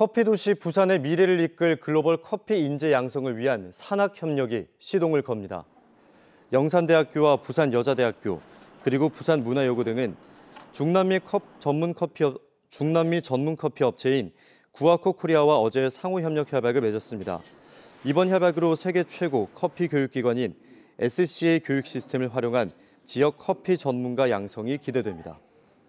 커피 도시 부산의 미래를 이끌 글로벌 커피 인재 양성을 위한 산학 협력이 시동을 겁니다. 영산대학교와 부산여자대학교 그리고 부산문화여고 등은 중남미 컵 전문 커피 중남미 전문 커피 업체인 구아코 코리아와 어제 상호 협력 협약을 맺었습니다. 이번 협약으로 세계 최고 커피 교육 기관인 SCA 교육 시스템을 활용한 지역 커피 전문가 양성이 기대됩니다.